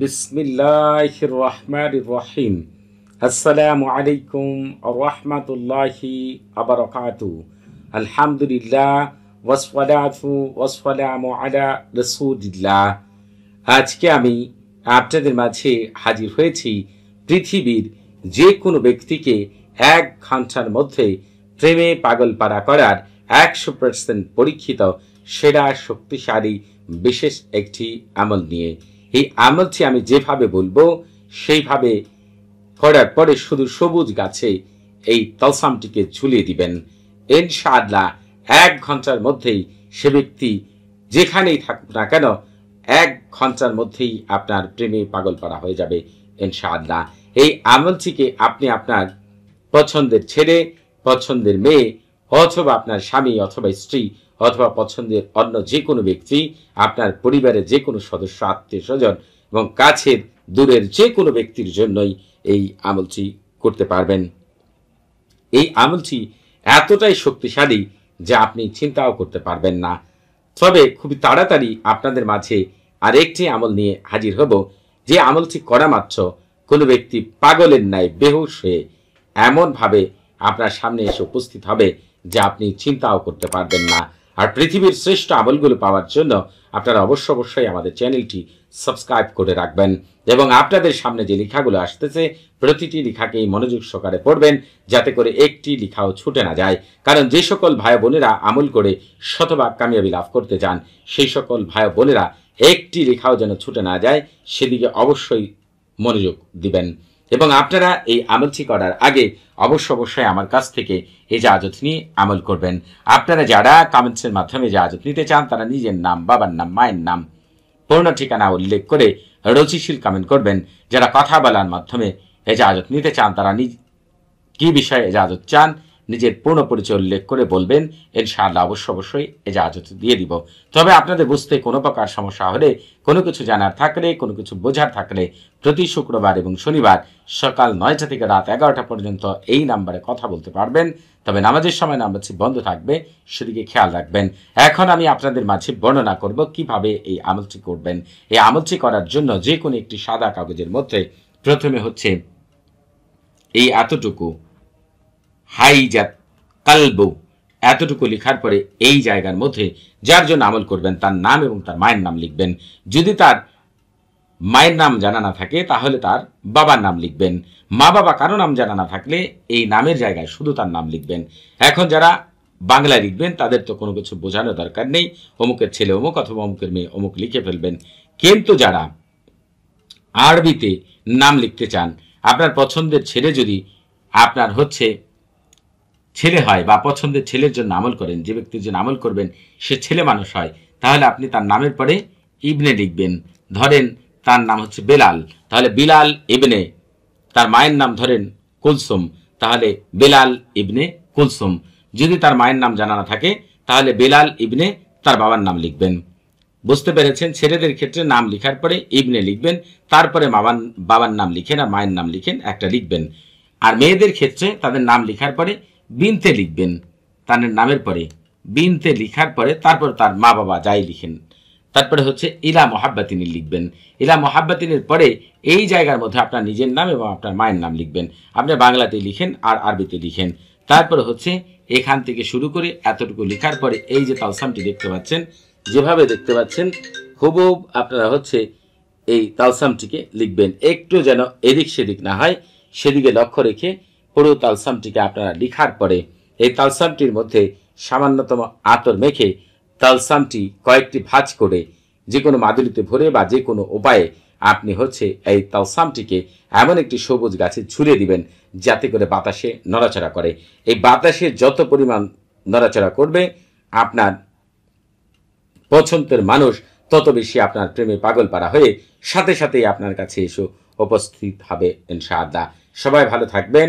বিসমিল্লাহ রহমান রহিম আসসালামু আলাইকুম রহমাতুল্লাহি আবরকাতু আলহামদুলিল্লাহ ওয়াসফালাতু ওয়াসফালামু আলা রসুলিল্লাহ আজকে আমি আপনাদের মাঝে হাজির হয়েছি পৃথিবীর যে কোনো ব্যক্তিকে এক ঘন্টার মধ্যে প্রেমে পাগল পাড়া করার একশো পার্সেন্ট পরীক্ষিত সেরা শক্তিশালী বিশেষ একটি আমল নিয়ে এই আমলটি আমি যেভাবে বলবো সেইভাবে করার পরে শুধু সবুজ গাছে এই তলসামটিকে ঝুলিয়ে দিবেন ইনশাআল্লাহ এক ঘন্টার মধ্যেই সে ব্যক্তি যেখানেই থাকুক না কেন এক ঘন্টার মধ্যেই আপনার প্রেমে পাগল করা হয়ে যাবে ইনশাআল্লাহ এই আমলটিকে আপনি আপনার পছন্দের ছেলে পছন্দের মেয়ে অথবা আপনার স্বামী অথবা স্ত্রী অথবা পছন্দের অন্য যে কোনো ব্যক্তি আপনার পরিবারের যে কোনো সদস্য আত্মীয় স্বজন এবং কাছের দূরের যে কোনো ব্যক্তির জন্যই এই আমলটি করতে পারবেন এই আমলটি এতটাই শক্তিশালী যে আপনি চিন্তাও করতে পারবেন না তবে খুবই তাড়াতাড়ি আপনাদের মাঝে আরেকটি আমল নিয়ে হাজির হব যে আমলটি করা মাত্র কোনো ব্যক্তি পাগলের ন্যায় বেহুশ হয়ে এমনভাবে আপনার সামনে এসে উপস্থিত হবে যা আপনি চিন্তাও করতে পারবেন না আর পৃথিবীর শ্রেষ্ঠ আমলগুলো পাওয়ার জন্য আপনারা অবশ্য অবশ্যই আমাদের চ্যানেলটি সাবস্ক্রাইব করে রাখবেন এবং আপনাদের সামনে যে লেখাগুলো আসতেছে প্রতিটি লেখাকেই মনোযোগ সহকারে পড়বেন যাতে করে একটি লেখাও ছুটে না যায় কারণ যে সকল ভাই বোনেরা আমল করে শতভাগ কামিয়াবি লাভ করতে চান সেই সকল ভাই বোনেরা একটি লেখাও যেন ছুটে না যায় সেদিকে অবশ্যই মনোযোগ দিবেন এবং আপনারা এই আমলটি করার আগে অবশ্য অবশ্যই আমার কাছ থেকে এই জাহাজত নিয়ে আমল করবেন আপনারা যারা কমেন্টসের মাধ্যমে জাহাজত নিতে চান তারা নিজের নাম বাবার নাম মায়ের নাম পূর্ণ ঠিকানা উল্লেখ করে রচিশীল কমেন্ট করবেন যারা কথা বলার মাধ্যমে জাহাজত নিতে চান তারা নিজ কী বিষয়ে এজাজত চান নিজের পূর্ণ পরিচয় উল্লেখ করে বলবেন ইনশাআল্লাহ অবশ্য অবশ্যই এজাজত দিয়ে দিব তবে আপনাদের বুঝতে কোনো প্রকার সমস্যা হলে কোনো কিছু জানার থাকলে কোনো কিছু বোঝার থাকলে প্রতি শুক্রবার এবং শনিবার সকাল নয়টা থেকে রাত এগারোটা পর্যন্ত এই নাম্বারে কথা বলতে পারবেন তবে নামাজের সময় নামাজি বন্ধ থাকবে সেদিকে খেয়াল রাখবেন এখন আমি আপনাদের মাঝে বর্ণনা করব কিভাবে এই আমলটি করবেন এই আমলটি করার জন্য যে কোনো একটি সাদা কাগজের মধ্যে প্রথমে হচ্ছে এই এতটুকু হাইজাত কালবু এতটুকু লেখার পরে এই জায়গার মধ্যে যার জন্য আমল করবেন তার নাম এবং তার মায়ের নাম লিখবেন যদি তার মায়ের নাম জানা না থাকে তাহলে তার বাবার নাম লিখবেন মা বাবা কারো নাম জানা না থাকলে এই নামের জায়গায় শুধু তার নাম লিখবেন এখন যারা বাংলায় লিখবেন তাদের তো কোনো কিছু বোঝানো দরকার নেই অমুকের ছেলে অমুক অথবা অমুকের মেয়ে অমুক লিখে ফেলবেন কিন্তু যারা আরবিতে নাম লিখতে চান আপনার পছন্দের ছেলে যদি আপনার হচ্ছে ছেলে হয় বা পছন্দের ছেলের জন্য আমল করেন যে ব্যক্তির জন্য আমল করবেন সে ছেলে মানুষ হয় তাহলে আপনি তার নামের পরে ইবনে লিখবেন ধরেন তার নাম হচ্ছে বেলাল তাহলে বিলাল ইবনে তার মায়ের নাম ধরেন কুলসুম তাহলে বেলাল ইবনে কুলসুম যদি তার মায়ের নাম জানা না থাকে তাহলে বেলাল ইবনে তার বাবার নাম লিখবেন বুঝতে পেরেছেন ছেলেদের ক্ষেত্রে নাম লেখার পরে ইবনে লিখবেন তারপরে বাবার বাবার নাম লিখেন আর মায়ের নাম লিখেন একটা লিখবেন আর মেয়েদের ক্ষেত্রে তাদের নাম লেখার পরে বিনতে লিখবেন তার নামের পরে বিনতে লিখার পরে তারপর তার মা বাবা যাই লিখেন তারপরে হচ্ছে ইলা মহাব্বাতিনী লিখবেন ইলা মহাব্বাতিনের পরে এই জায়গার মধ্যে আপনার নিজের নাম এবং আপনার মায়ের নাম লিখবেন আপনি বাংলাতে লিখেন আর আরবিতে লিখেন তারপরে হচ্ছে এখান থেকে শুরু করে এতটুকু লেখার পরে এই যে তালসামটি দেখতে পাচ্ছেন যেভাবে দেখতে পাচ্ছেন হুবহু আপনারা হচ্ছে এই তালসামটিকে লিখবেন একটু যেন এদিক সেদিক না হয় সেদিকে লক্ষ্য রেখে পুরো তালসামটিকে আপনারা লিখার পরে এই তালসামটির মধ্যে সামান্যতম আতর মেখে তালসামটি কয়েকটি ভাঁজ করে যে কোনো মাদুলিতে ভরে বা যে কোনো উপায়ে আপনি হচ্ছে এই তালসামটিকে এমন একটি সবুজ গাছে ছুঁড়ে দিবেন যাতে করে বাতাসে নড়াচড়া করে এই বাতাসে যত পরিমাণ নড়াচড়া করবে আপনার পছন্দের মানুষ তত বেশি আপনার প্রেমে পাগল পাড়া হয়ে সাথে সাথেই আপনার কাছে এসে উপস্থিত হবে ইনশাআল্লাহ সবাই ভালো থাকবেন